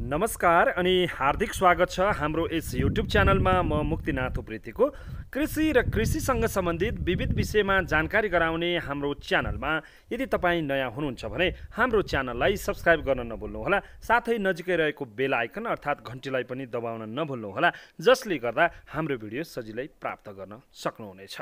नमस्कार अनि हार्दिक स्वागत छ हाम्रो यस युट्युब च्यानलमा म मुक्तिनाथ उप्रेतीको कृषि र कृषिसँग सम्बन्धित विविध विषयमा जानकारी गराउने हाम्रो च्यानलमा यदि तपाईँ नयाँ हुनुहुन्छ भने हाम्रो च्यानललाई सब्सक्राइब गर्न नभुल्नुहोला साथै नजिकै रहेको बेल आइकन अर्थात् घन्टीलाई पनि दबाउन नभुल्नुहोला जसले गर्दा हाम्रो भिडियो सजिलै प्राप्त गर्न सक्नुहुनेछ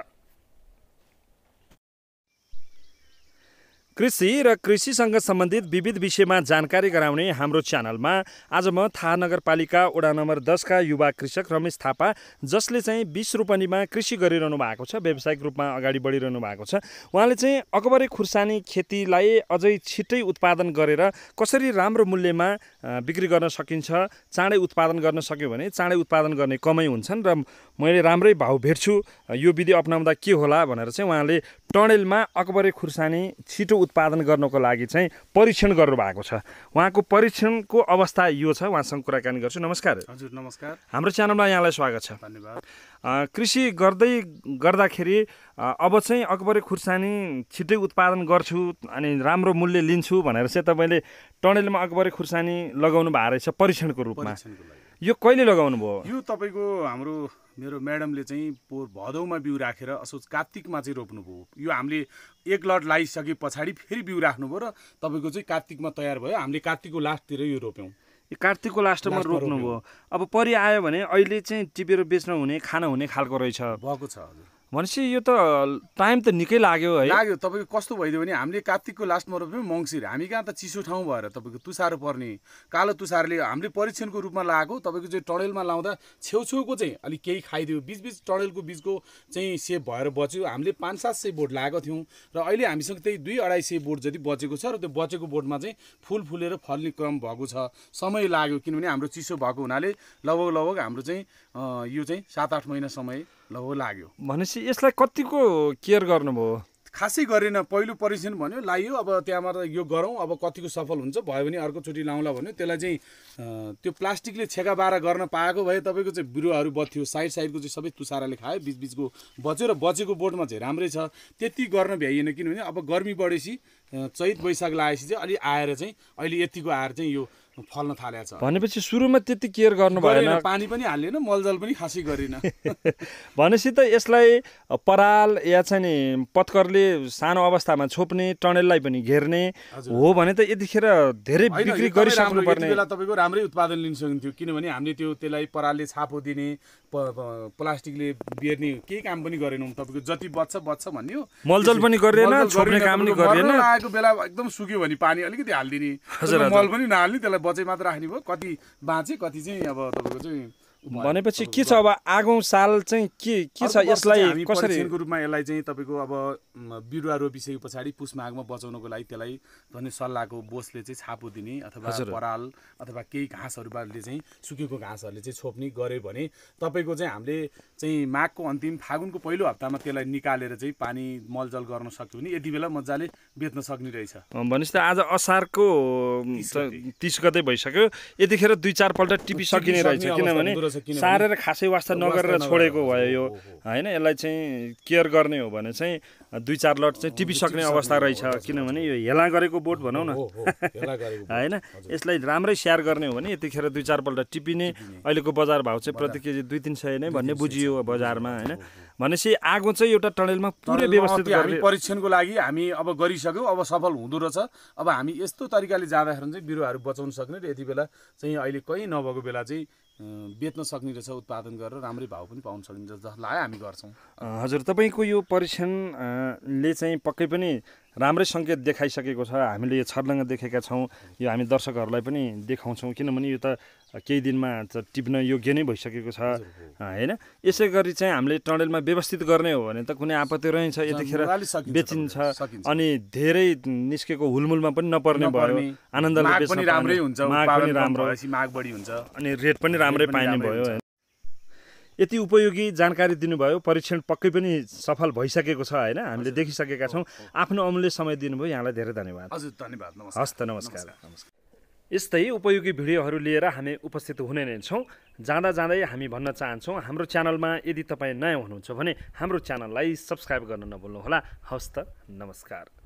कृषि र कृषिसँग सम्बन्धित विविध विषयमा जानकारी गराउने हाम्रो च्यानलमा आज म थाहा नगरपालिका वडा नम्बर दसका युवा कृषक रमेश थापा जसले चाहिँ बिस रोपनीमा कृषि गरिरहनु भएको छ व्यावसायिक रूपमा अगाडि बढिरहनु भएको छ उहाँले चाहिँ अकबरे खुर्सानी खेतीलाई अझै छिटै उत्पादन गरेर कसरी राम्रो मूल्यमा बिक्री गर्न सकिन्छ चाँडै उत्पादन गर्न सक्यो भने चाँडै उत्पादन गर्ने कमै हुन्छन् र मैले राम्रै भाउ भेट्छु यो विधि अप्नाउँदा के होला भनेर चाहिँ उहाँले टणेलमा अकबरे खुर्सानी छिटो उत्पादन गर्नको लागि चाहिँ परीक्षण गर्नुभएको छ उहाँको परीक्षणको अवस्था यो छ उहाँसँग कुराकानी गर्छु नमस्कार हजुर नमस्कार हाम्रो च्यानलमा यहाँलाई स्वागत छ धन्यवाद कृषि गर्दै गर्दाखेरि अब चाहिँ अकबरे खुर्सानी छिट्टै उत्पादन गर्छु अनि राम्रो मूल्य लिन्छु भनेर चाहिँ तपाईँले टनेलमा अकबरे खुर्सानी लगाउनु भएको रहेछ परीक्षणको रूपमा यो कहिले लगाउनु भयो यो तपाईँको हाम्रो मेरो म्याडमले चाहिँ पोहोर भदौमा बिउ राखेर असोज कार्तिकमा चाहिँ रोप्नुभयो यो हामीले एक लट लगाइसके पछाडि फेरि बिउ राख्नुभयो र तपाईँको चाहिँ कार्तिकमा तयार भयो हामीले कार्तिकको लास्टतिर यो रोप्यौँ कार्तिकको लास्टमा रोप्नुभयो अब परि आयो भने अहिले चाहिँ टिपेर बेच्न हुने खान हुने खालको रहेछ भएको छ हजुर भनेपछि यो त टाइम त निकै लाग्यो है लाग्यो तपाईँको कस्तो भइदियो भने हामीले कात्तिकको लास्टमा रोप्यौँ मङ्सिर हामी कहाँ त चिसो ठाउँ भएर तपाईँको तुसारो पर्ने कालो तुसारले हामीले परीक्षणको रूपमा लगाएको तपाईँको चाहिँ टडेलमा लाउँदा छेउछेउको चाहिँ अलिक केही खाइदियो बिचबिच टडेलको बिचको चाहिँ सेप भएर बच्यो हामीले पाँच सात सय बोट लगाएको थियौँ र अहिले हामीसँग त्यही दुई अढाई सय बोट जति बचेको छ र त्यो बचेको बोटमा चाहिँ फुल फुलेर फल्ने क्रम भएको छ समय लाग्यो किनभने हाम्रो चिसो भएको हुनाले लगभग लगभग हाम्रो चाहिँ यो चाहिँ सात आठ महिना समय ल हो लाग्यो भनेपछि यसलाई कतिको केयर गर्नुभयो खासै गरेन पहिलो परीक्षण भन्यो लायो अब त्यहाँबाट यो गरौँ अब कतिको सफल हुन्छ भयो भने अर्कोचोटि लाउँला भन्यो त्यसलाई चाहिँ त्यो प्लास्टिकले छेका बाह्र गर्न पाएको भए तपाईँको चाहिँ बिरुवाहरू बच्थ्यो साइड साइडको चाहिँ सबै तुसाराले खायो बिचबिचको बच्यो र बचेको बोटमा चाहिँ राम्रै छ त्यति गर्न भ्याइएन किनभने अब गर्मी बढेपछि चैत वैशाख लगाएपछि चाहिँ अलि आएर चाहिँ अहिले यतिको आएर चाहिँ यो फल्न थालेको छ भनेपछि सुरुमा त्यति केयर गर्नु भएन पानी पनि हालिएन मलजल पनि खासै गरिन भनेपछि त यसलाई पराल या चाहिँ नि पत्करले सानो अवस्थामा छोप्ने टनेललाई पनि घेर्ने हो भने त यतिखेर धेरै बिक्री गरिसक्नु पर्ने बेला तपाईँको राम्रै उत्पादन लिन सकिन्थ्यो किनभने हामीले त्यो त्यसलाई परालले छापो दिने प्लास्टिकले बेर्ने केही काम पनि गरेनौँ तपाईँको जति बच्छ बच्छ भन्यो मलजल पनि गरेन छोप्ने काम पनि गरेन आएको बेला एकदम सुक्यो भने पानी अलिकति हालिदिने मल पनि नहाल्ने त्यसलाई बचे मात्र राख्ने भयो कति बाँचे कति चाहिँ अब तपाईँको चाहिँ भनेपछि के छ अब आगो साल चाहिँ के के छ यसलाई कसरी रूपमा यसलाई चाहिँ तपाईँको अब बिरुवा रोपिसके पछाडि पुष्मागमा बचाउनको लागि त्यसलाई भन्ने सल्लाहको बोसले चाहिँ छापो दिने अथवा पराल अथवा केही घाँसहरूबाटले चाहिँ सुकेको घाँसहरूले चाहिँ छोप्ने गऱ्यो भने तपाईँको चाहिँ हामीले चाहिँ माघको अन्तिम फागुनको पहिलो हप्तामा त्यसलाई निकालेर चाहिँ पानी मलजल गर्न सक्यो भने यति बेला मजाले बेच्न सक्ने रहेछ भनेपछि त आज असारको तिस गते भइसक्यो यतिखेर दुई चारपल्ट टिपिसकिने रहेछ किनभने सारेर खासै वास्ता नगरेर छोडेको भयो यो होइन यसलाई चाहिँ केयर गर्ने हो भने चाहिँ दुई चार लट चाहिँ टिपिसक्ने अवस्था रहेछ किनभने यो हेला गरेको बोट भनौँ न होइन यसलाई राम्रै स्याहार गर्ने हो भने यतिखेर दुई चारपल्ट टिपिने अहिलेको बजार भाव चाहिँ प्रति केजी दुई तिन सय नै भन्ने बुझियो बजारमा होइन भनेपछि आगो चाहिँ एउटा टनेलमा पुरै व्यवस्थित परीक्षणको लागि हामी अब गरिसक्यौँ अब सफल हुँदो रहेछ अब हामी यस्तो तरिकाले जाँदाखेरि चाहिँ बिरुवाहरू बचाउन सक्ने र यति बेला चाहिँ अहिले कहीँ नभएको बेला चाहिँ बेच्न सक्ने रहेछ उत्पादन गरेर राम्रै भाउ पनि पाउन सकिन्छ जसलाई हामी गर्छौँ हजुर तपाईँको यो परीक्षणले चाहिँ पक्कै पनि राम्रै सङ्केत देखाइसकेको छ हामीले यो छर्लङ्ग देखेका छौँ यो हामी दर्शकहरूलाई पनि देखाउँछौँ किनभने यो त केही दिनमा टिप्न योग्य नै भइसकेको छ होइन यसै गरी चाहिँ हामीले टनडेलमा व्यवस्थित गर्ने हो भने त कुनै आपत्ति रहन्छ यतिखेर बेचिन्छ अनि धेरै निस्केको हुलमुलमा पनि नपर्ने भयो आनन्द माग पनि राम्रो अनि रेट पनि राम्रै पाइने भयो यति उपयोगी जानकारी दिनुभयो परीक्षण पक्कै पनि सफल भइसकेको छ होइन हामीले देखिसकेका छौँ आफ्नो अमूल्य समय दिनुभयो यहाँलाई धेरै धन्यवाद हजुर धन्यवाद हस् त नमस्कार नमस्कार यस्तै उपयोगी भिडियोहरू लिएर हामी उपस्थित हुने नै छौँ जाँदा जाँदै हामी भन्न चाहन्छौँ हाम्रो च्यानलमा यदि तपाईँ नयाँ हुनुहुन्छ भने हाम्रो च्यानललाई सब्सक्राइब गर्न नभुल्नुहोला हस्त त नमस्कार